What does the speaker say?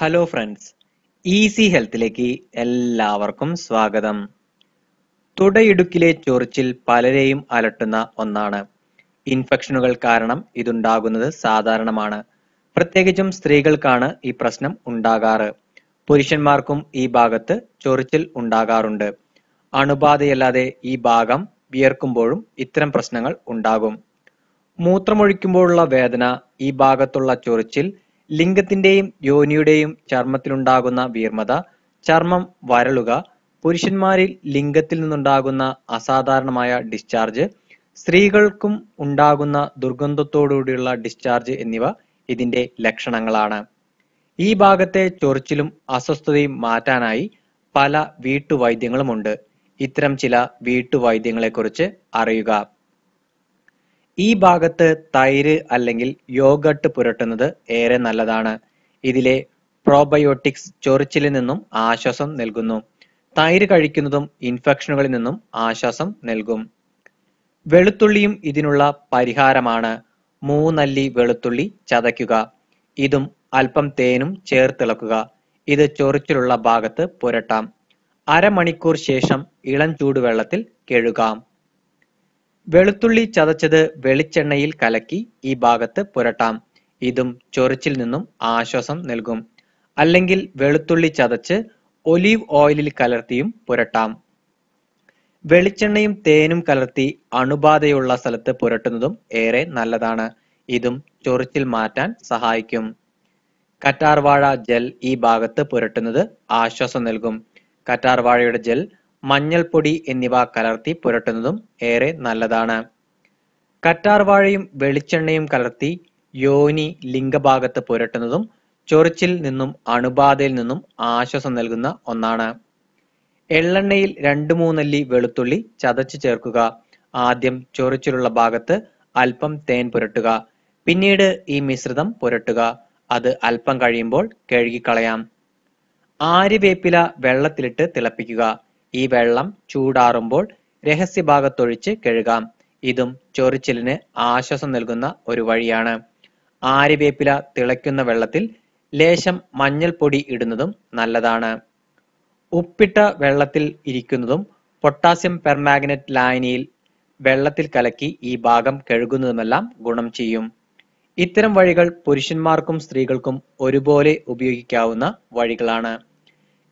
Hello friends easy ഹെൽത്തിലേക്ക് എല്ലാവർക്കും സ്വാഗതം തുടയിടുക്കിലെ ചൊറിച്ചിൽ പലരെയും അലട്ടുന്ന ഒന്നാണ് ഇൻഫെക്ഷനുകൾ കാരണം ഇതുണ്ടാകുന്നത് സാധാരണമാണ് പ്രത്യേകിച്ചും സ്ത്രീകൾക്കാണ് ഈ പ്രശ്നം ഉണ്ടാകാറ് പുരുഷന്മാർക്കും ഈ ഭാഗത്ത് ചൊറിച്ചിൽ ഉണ്ടാകാറുണ്ട് അണുബാധയല്ലാതെ ഈ ഭാഗം വിയർക്കുമ്പോഴും ഇത്തരം പ്രശ്നങ്ങൾ ഉണ്ടാകും മൂത്രമൊഴിക്കുമ്പോഴുള്ള വേദന ഈ ഭാഗത്തുള്ള ചൊറിച്ചിൽ ലിംഗത്തിന്റെയും യോനിയുടെയും ചർമ്മത്തിലുണ്ടാകുന്ന വീർമത, ചർമ്മം വരളുക, പുരുഷന്മാരിൽ ലിംഗത്തിൽ നിന്നുണ്ടാകുന്ന അസാധാരണമായ ഡിസ്ചാർജ്, സ്ത്രീകൾക്കും ഉണ്ടാകുന്ന ദുർഗന്ധത്തോടുകൂടിയുള്ള ഡിസ്ചാർജ് എന്നിവ ഇതിന്റെ ലക്ഷണങ്ങളാണ്. ഈ ഭാഗത്തെ ചൊറിച്ചിലും അസ്വസ്ഥതയും മാറ്റാനായി പല വീട്ടുവൈദ്യങ്ങളുമുണ്ട്. ഇത്തരം ചില വീട്ടുവൈദ്യങ്ങളെക്കുറിച്ച് അറിയുക ഈ ഭാഗത്ത് തൈര് അല്ലെങ്കിൽ യോഗട്ട് പുരട്ടുന്നത് ഏറെ നല്ലതാണ് ഇതിലെ പ്രോബയോട്ടിക്സ് ചൊറിച്ചിലിൽ നിന്നും ആശ്വാസം നൽകുന്നു തൈര് കഴിക്കുന്നതും ഇൻഫെക്ഷനുകളിൽ നിന്നും ആശ്വാസം നൽകും വെളുത്തുള്ളിയും ഇതിനുള്ള പരിഹാരമാണ് മൂന്നല്ലി വെളുത്തുള്ളി ചതയ്ക്കുക ഇതും അല്പം തേനും ചേർത്തിളക്കുക ഇത് ചൊറിച്ചിലുള്ള ഭാഗത്ത് പുരട്ടാം അരമണിക്കൂർ ശേഷം ഇളം ചൂടുവെള്ളത്തിൽ കഴുകാം വെളുത്തുള്ളി ചതച്ചത് വെളിച്ചെണ്ണയിൽ കലക്കി ഈ ഭാഗത്ത് പുരട്ടാം ഇതും ചൊറിച്ചിൽ നിന്നും ആശ്വാസം നൽകും അല്ലെങ്കിൽ വെളുത്തുള്ളി ചതച്ച് ഒലീവ് ഓയിലിൽ കലർത്തിയും പുരട്ടാം വെളിച്ചെണ്ണയും തേനും കലർത്തി അണുബാധയുള്ള സ്ഥലത്ത് പുരട്ടുന്നതും ഏറെ നല്ലതാണ് ഇതും ചൊറിച്ചിൽ മാറ്റാൻ സഹായിക്കും കറ്റാർവാഴ ജെൽ ഈ ഭാഗത്ത് പുരട്ടുന്നത് ആശ്വാസം നൽകും കറ്റാർവാഴയുടെ ജെൽ മഞ്ഞൾപ്പൊടി എന്നിവ കലർത്തി പുരട്ടുന്നതും ഏറെ നല്ലതാണ് കറ്റാർവാഴയും വെളിച്ചെണ്ണയും കലർത്തി യോനി ലിംഗഭാഗത്ത് പുരട്ടുന്നതും ചൊറിച്ചിൽ നിന്നും അണുബാധയിൽ നിന്നും ആശ്വാസം നൽകുന്ന ഒന്നാണ് എള്ളെണ്ണയിൽ രണ്ടു മൂന്നല്ലി വെളുത്തുള്ളി ചതച്ചു ചേർക്കുക ആദ്യം ചൊറിച്ചിലുള്ള ഭാഗത്ത് അല്പം തേൻ പുരട്ടുക പിന്നീട് ഈ മിശ്രിതം പുരട്ടുക അത് അല്പം കഴിയുമ്പോൾ കഴുകിക്കളയാം ആര്യവേപ്പില വെള്ളത്തിലിട്ട് തിളപ്പിക്കുക ഈ വെള്ളം ചൂടാറുമ്പോൾ രഹസ്യഭാഗത്തൊഴിച്ച് കഴുകാം ഇതും ചൊറിച്ചിലിന് ആശ്വാസം നൽകുന്ന ഒരു വഴിയാണ് ആര്യവേപ്പില തിളയ്ക്കുന്ന വെള്ളത്തിൽ ലേശം മഞ്ഞൾപ്പൊടി ഇടുന്നതും നല്ലതാണ് ഉപ്പിട്ട വെള്ളത്തിൽ ഇരിക്കുന്നതും പൊട്ടാസ്യം പെർമാഗ്നറ്റ് ലായനിയിൽ വെള്ളത്തിൽ കലക്കി ഈ ഭാഗം കഴുകുന്നതുമെല്ലാം ഗുണം ചെയ്യും ഇത്തരം വഴികൾ പുരുഷന്മാർക്കും സ്ത്രീകൾക്കും ഒരുപോലെ ഉപയോഗിക്കാവുന്ന വഴികളാണ്